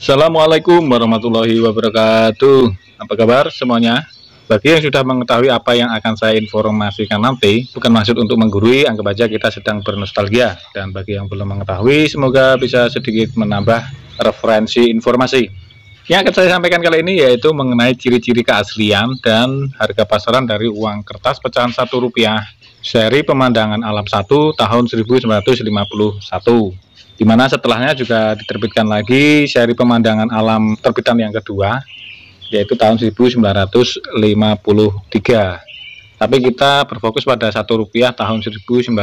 Assalamualaikum warahmatullahi wabarakatuh Apa kabar semuanya? Bagi yang sudah mengetahui apa yang akan saya informasikan nanti Bukan maksud untuk menggurui, anggap aja kita sedang bernostalgia Dan bagi yang belum mengetahui, semoga bisa sedikit menambah referensi informasi Yang akan saya sampaikan kali ini yaitu mengenai ciri-ciri keaslian dan harga pasaran dari uang kertas pecahan satu rupiah Seri Pemandangan Alam 1 tahun 1951 di mana setelahnya juga diterbitkan lagi seri pemandangan alam terbitan yang kedua yaitu tahun 1953 tapi kita berfokus pada satu rupiah tahun 1951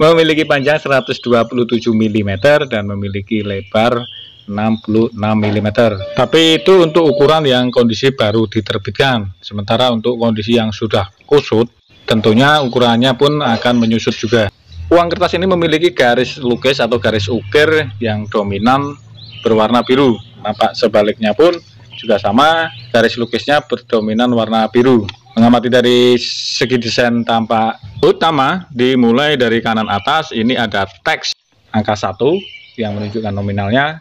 memiliki panjang 127 mm dan memiliki lebar 66 mm tapi itu untuk ukuran yang kondisi baru diterbitkan sementara untuk kondisi yang sudah kusut tentunya ukurannya pun akan menyusut juga Uang kertas ini memiliki garis lukis atau garis ukir yang dominan berwarna biru. Nampak sebaliknya pun juga sama, garis lukisnya berdominan warna biru. Mengamati dari segi desain tampak utama, dimulai dari kanan atas, ini ada teks angka 1 yang menunjukkan nominalnya.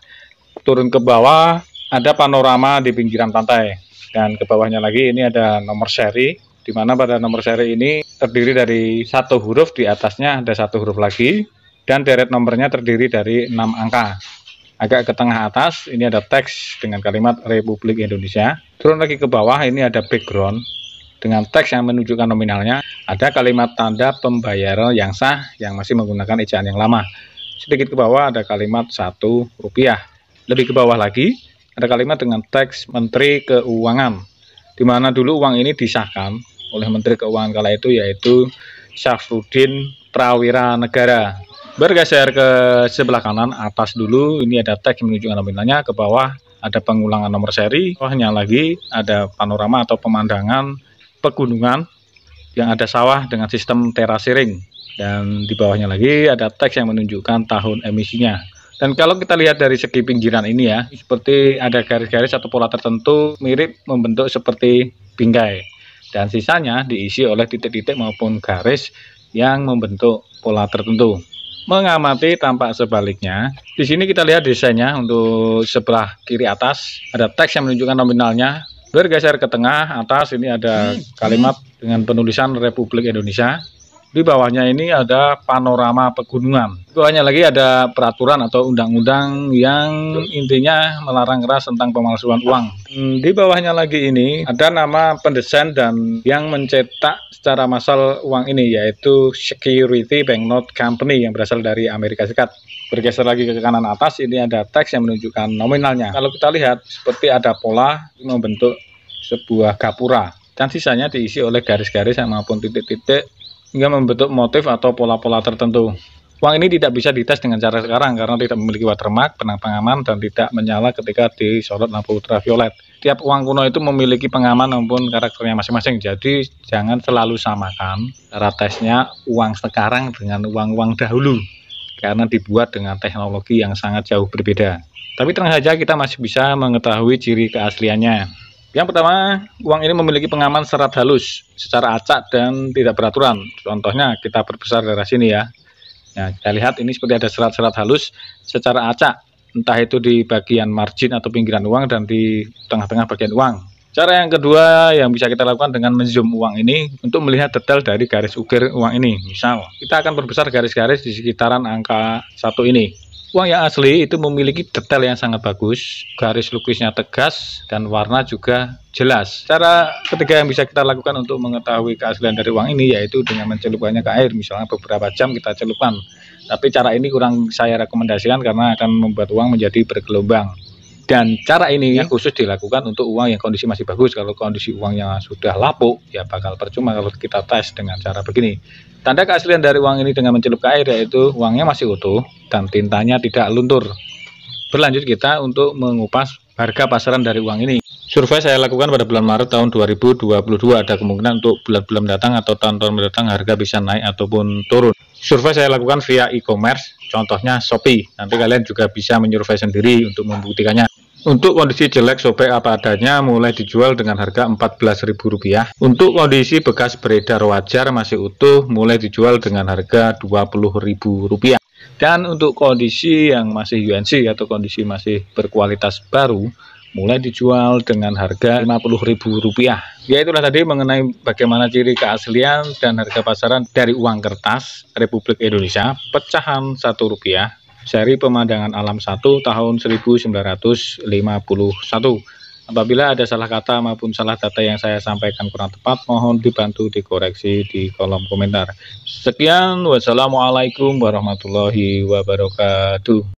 Turun ke bawah, ada panorama di pinggiran pantai. Dan ke bawahnya lagi ini ada nomor seri di mana pada nomor seri ini terdiri dari satu huruf, di atasnya ada satu huruf lagi, dan deret nomornya terdiri dari enam angka. Agak ke tengah atas, ini ada teks dengan kalimat Republik Indonesia. Turun lagi ke bawah, ini ada background dengan teks yang menunjukkan nominalnya. Ada kalimat tanda pembayaran yang sah yang masih menggunakan ejaan yang lama. Sedikit ke bawah ada kalimat satu rupiah. Lebih ke bawah lagi, ada kalimat dengan teks Menteri Keuangan, di mana dulu uang ini disahkan oleh Menteri Keuangan kala itu yaitu Syafruddin Prawira Negara. Bergeser ke sebelah kanan atas dulu, ini ada teks yang menunjukkan nominalnya ke bawah ada pengulangan nomor seri, bawahnya lagi ada panorama atau pemandangan pegunungan yang ada sawah dengan sistem terasiring dan di bawahnya lagi ada teks yang menunjukkan tahun emisinya. Dan kalau kita lihat dari segi pinggiran ini ya, seperti ada garis-garis atau pola tertentu mirip membentuk seperti bingkai dan sisanya diisi oleh titik-titik maupun garis yang membentuk pola tertentu. Mengamati tampak sebaliknya. Di sini kita lihat desainnya untuk sebelah kiri atas ada teks yang menunjukkan nominalnya. Bergeser ke tengah atas ini ada hmm. kalimat dengan penulisan Republik Indonesia. Di bawahnya ini ada panorama pegunungan. Di bawahnya lagi ada peraturan atau undang-undang yang intinya melarang keras tentang pemalsuan uang. Hmm, di bawahnya lagi ini ada nama pendesain dan yang mencetak secara massal uang ini yaitu Security Banknote Company yang berasal dari Amerika Serikat. Bergeser lagi ke kanan atas ini ada teks yang menunjukkan nominalnya. Kalau kita lihat seperti ada pola membentuk sebuah gapura dan sisanya diisi oleh garis-garis maupun titik-titik hingga membentuk motif atau pola-pola tertentu. Uang ini tidak bisa dites dengan cara sekarang karena tidak memiliki watermark, penang pengaman, dan tidak menyala ketika disorot lampu ultraviolet. Tiap uang kuno itu memiliki pengaman maupun karakternya masing-masing, jadi jangan selalu samakan cara tesnya uang sekarang dengan uang-uang dahulu karena dibuat dengan teknologi yang sangat jauh berbeda. Tapi tenang saja kita masih bisa mengetahui ciri keasliannya. Yang pertama, uang ini memiliki pengaman serat halus secara acak dan tidak beraturan. Contohnya kita perbesar daerah sini ya. Nah, kita lihat ini seperti ada serat-serat halus secara acak, entah itu di bagian margin atau pinggiran uang dan di tengah-tengah bagian uang. Cara yang kedua yang bisa kita lakukan dengan menzoom uang ini untuk melihat detail dari garis ukir uang ini. Misal, kita akan perbesar garis-garis di sekitaran angka satu ini. Uang yang asli itu memiliki detail yang sangat bagus, garis lukisnya tegas, dan warna juga jelas. Cara ketiga yang bisa kita lakukan untuk mengetahui keaslian dari uang ini yaitu dengan mencelupkannya ke air, misalnya beberapa jam kita celupkan. Tapi cara ini kurang saya rekomendasikan karena akan membuat uang menjadi bergelombang. Dan iya. cara ini ya. khusus dilakukan untuk uang yang kondisi masih bagus. Kalau kondisi uangnya sudah lapuk, ya bakal percuma kalau kita tes dengan cara begini. Tanda keaslian dari uang ini dengan mencelup ke air yaitu uangnya masih utuh dan tintanya tidak luntur. Berlanjut kita untuk mengupas harga pasaran dari uang ini. Survei saya lakukan pada bulan Maret tahun 2022 ada kemungkinan untuk bulan-bulan mendatang atau tahun-tahun mendatang harga bisa naik ataupun turun. Survei saya lakukan via e-commerce, contohnya Shopee. Nanti kalian juga bisa menyurvei sendiri untuk membuktikannya. Untuk kondisi jelek sobek apa adanya mulai dijual dengan harga Rp14.000. Untuk kondisi bekas beredar wajar masih utuh mulai dijual dengan harga Rp20.000. Dan untuk kondisi yang masih UNC atau kondisi masih berkualitas baru mulai dijual dengan harga Rp50.000. Ya itulah tadi mengenai bagaimana ciri keaslian dan harga pasaran dari uang kertas Republik Indonesia pecahan rp rupiah seri pemandangan alam 1 tahun 1951. Apabila ada salah kata maupun salah data yang saya sampaikan kurang tepat, mohon dibantu dikoreksi di kolom komentar. Sekian, wassalamualaikum warahmatullahi wabarakatuh.